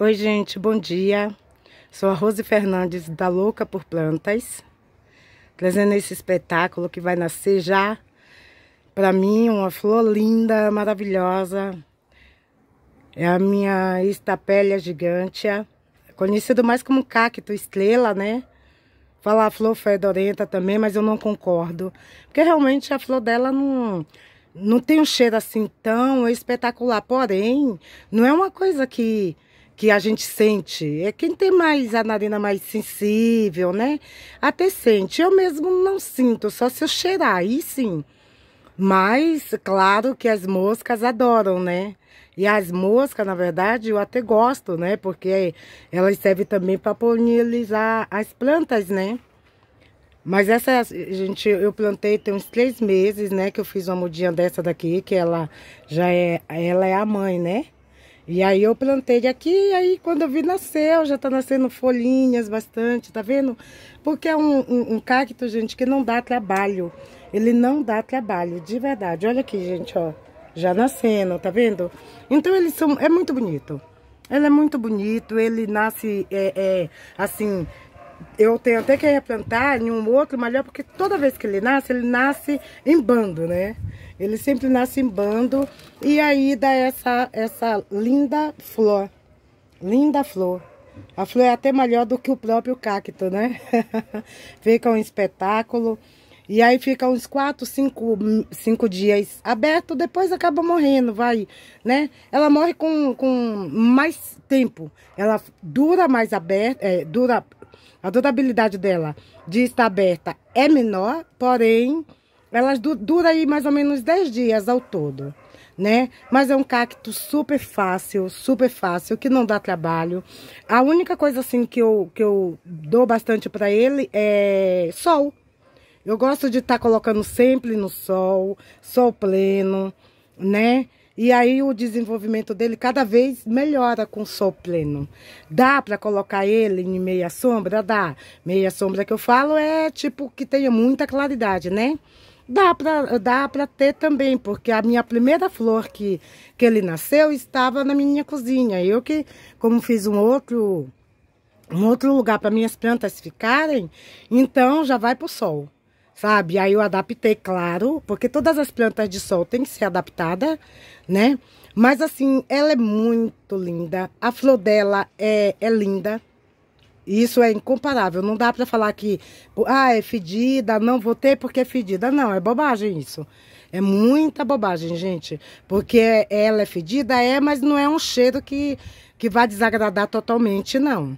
Oi, gente, bom dia. Sou a Rose Fernandes, da Louca por Plantas, trazendo esse espetáculo que vai nascer já. Para mim, uma flor linda, maravilhosa. É a minha estapélia gigantea, é conhecido mais como cacto estrela, né? Falar flor fedorenta também, mas eu não concordo. Porque realmente a flor dela não não tem um cheiro assim tão espetacular, porém, não é uma coisa que que a gente sente. É quem tem mais a narina mais sensível, né? Até sente. Eu mesmo não sinto, só se eu cheirar, aí sim. Mas, claro que as moscas adoram, né? E as moscas, na verdade, eu até gosto, né? Porque elas servem também para polinizar as plantas, né? Mas essa, gente, eu plantei tem uns três meses, né? Que eu fiz uma mudinha dessa daqui, que ela já é, ela é a mãe, né? E aí eu plantei aqui, e aí quando eu vi nasceu, já tá nascendo folhinhas bastante, tá vendo? Porque é um, um, um, cacto, gente, que não dá trabalho. Ele não dá trabalho, de verdade. Olha aqui, gente, ó. Já nascendo, tá vendo? Então eles são... é muito bonito. Ele é muito bonito, ele nasce, é, é assim, eu tenho até que replantar em um outro melhor, porque toda vez que ele nasce, ele nasce em bando, né? Ele sempre nasce em bando e aí dá essa, essa linda flor. Linda flor. A flor é até melhor do que o próprio cacto, né? fica um espetáculo. E aí fica uns quatro cinco cinco dias aberto, depois acaba morrendo, vai, né? Ela morre com, com mais tempo. Ela dura mais aberto é, dura a durabilidade dela de estar aberta é menor, porém, ela dura aí mais ou menos 10 dias ao todo, né? Mas é um cacto super fácil, super fácil, que não dá trabalho. A única coisa, assim, que eu, que eu dou bastante para ele é sol. Eu gosto de estar tá colocando sempre no sol, sol pleno, né? E aí o desenvolvimento dele cada vez melhora com o sol pleno. Dá para colocar ele em meia sombra? Dá. Meia sombra que eu falo é tipo que tenha muita claridade, né? Dá para dá pra ter também, porque a minha primeira flor que, que ele nasceu estava na minha cozinha. Eu que, como fiz um outro um outro lugar para minhas plantas ficarem, então já vai para o sol sabe? Aí eu adaptei, claro, porque todas as plantas de sol têm que ser adaptadas né? Mas assim, ela é muito linda. A flor dela é, é linda. Isso é incomparável. Não dá para falar que, ah, é fedida, não vou ter porque é fedida. Não, é bobagem isso. É muita bobagem, gente. Porque ela é fedida, é, mas não é um cheiro que, que vai desagradar totalmente, não.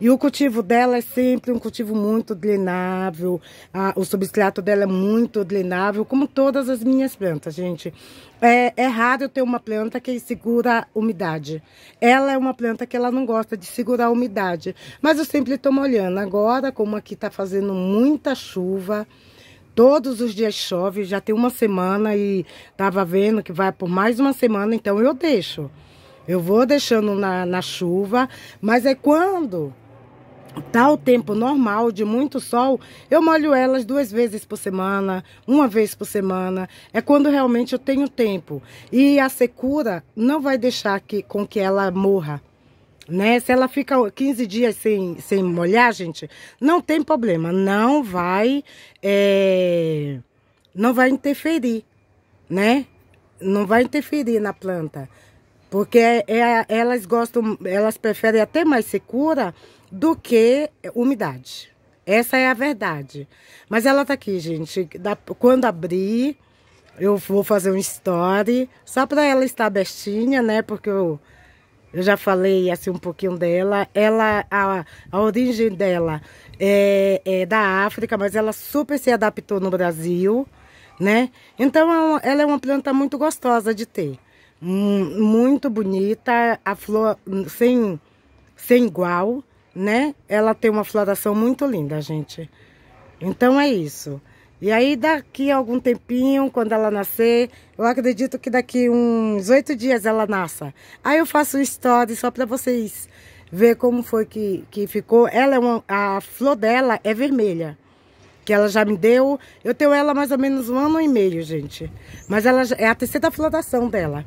E o cultivo dela é sempre um cultivo muito drenável, o substrato dela é muito drenável, como todas as minhas plantas, gente. É, é raro eu ter uma planta que segura umidade. Ela é uma planta que ela não gosta de segurar umidade, mas eu sempre estou molhando. Agora, como aqui está fazendo muita chuva, todos os dias chove, já tem uma semana e tava vendo que vai por mais uma semana, então eu deixo. Eu vou deixando na, na chuva, mas é quando Tá o tempo normal de muito sol, eu molho elas duas vezes por semana, uma vez por semana. É quando realmente eu tenho tempo. E a secura não vai deixar que, com que ela morra. Né? Se ela fica 15 dias sem, sem molhar, gente, não tem problema. Não vai, é, não vai interferir, né? Não vai interferir na planta. Porque é, é, elas gostam, elas preferem até mais secura do que umidade. Essa é a verdade. Mas ela tá aqui, gente. Da, quando abrir, eu vou fazer um story só para ela estar bestinha, né? Porque eu, eu já falei assim um pouquinho dela. Ela a, a origem dela é, é da África, mas ela super se adaptou no Brasil, né? Então é ela é uma planta muito gostosa de ter, hum, muito bonita, a flor hum, sem sem igual né? Ela tem uma floração muito linda, gente. Então é isso. E aí daqui a algum tempinho, quando ela nascer, eu acredito que daqui uns oito dias ela nasça. Aí eu faço story só para vocês ver como foi que, que ficou. Ela é uma, a flor dela é vermelha, que ela já me deu. Eu tenho ela mais ou menos um ano e meio, gente. Mas ela é a terceira floração dela.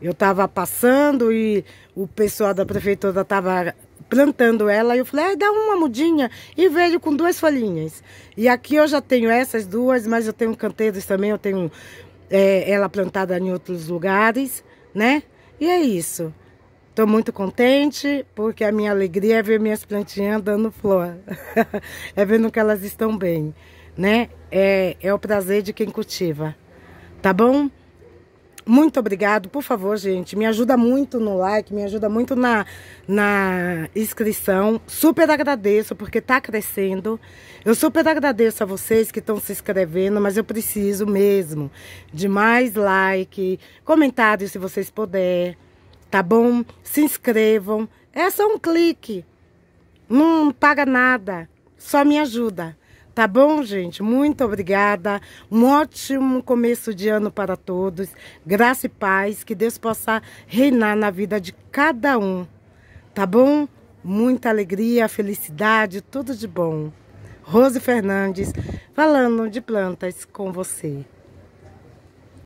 Eu tava passando e o pessoal da prefeitura tava plantando ela. Eu falei, ah, dá uma mudinha. E veio com duas folhinhas. E aqui eu já tenho essas duas, mas eu tenho canteiros também. Eu tenho é, ela plantada em outros lugares, né? E é isso. Estou muito contente, porque a minha alegria é ver minhas plantinhas dando flor. é vendo que elas estão bem, né? É, é o prazer de quem cultiva. Tá bom? Muito obrigado, por favor, gente. Me ajuda muito no like, me ajuda muito na, na inscrição. Super agradeço, porque tá crescendo. Eu super agradeço a vocês que estão se inscrevendo, mas eu preciso mesmo de mais like, comentários se vocês puderem, tá bom? Se inscrevam. É só um clique. Não paga nada, só me ajuda. Tá bom, gente? Muito obrigada. Um ótimo começo de ano para todos. Graça e paz. Que Deus possa reinar na vida de cada um. Tá bom? Muita alegria, felicidade, tudo de bom. Rose Fernandes falando de plantas com você.